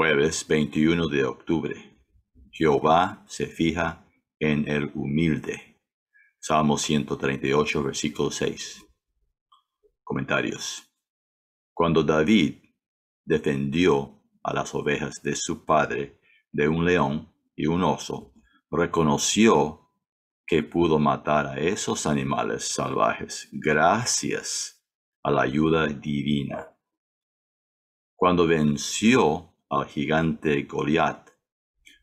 Jueves 21 de octubre. Jehová se fija en el humilde. Salmo 138, versículo 6. Comentarios. Cuando David defendió a las ovejas de su padre de un león y un oso, reconoció que pudo matar a esos animales salvajes gracias a la ayuda divina. Cuando venció al gigante Goliat,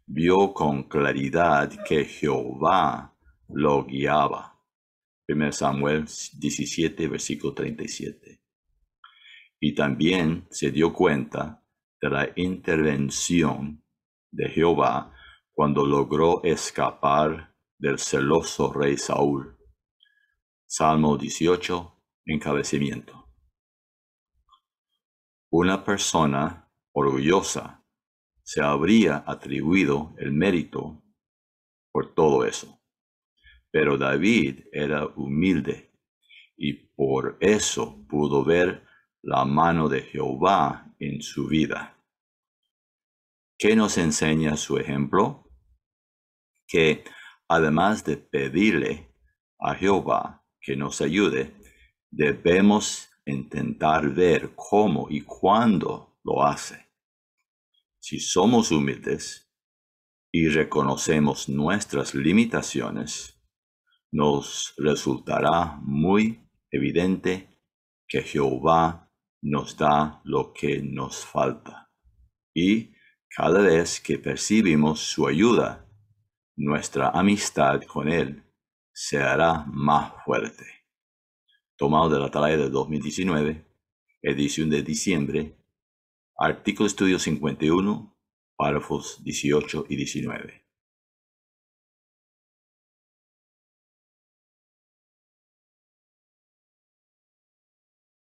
vio con claridad que Jehová lo guiaba. 1 Samuel 17, versículo 37. Y también se dio cuenta de la intervención de Jehová cuando logró escapar del celoso rey Saúl. Salmo 18, encabecimiento. Una persona orgullosa, se habría atribuido el mérito por todo eso. Pero David era humilde y por eso pudo ver la mano de Jehová en su vida. ¿Qué nos enseña su ejemplo? Que además de pedirle a Jehová que nos ayude, debemos intentar ver cómo y cuándo lo hace. Si somos humildes y reconocemos nuestras limitaciones, nos resultará muy evidente que Jehová nos da lo que nos falta. Y cada vez que percibimos su ayuda, nuestra amistad con Él se hará más fuerte. Tomado de la tarea de 2019, edición de diciembre Artículo Estudio 51, párrafos 18 y 19.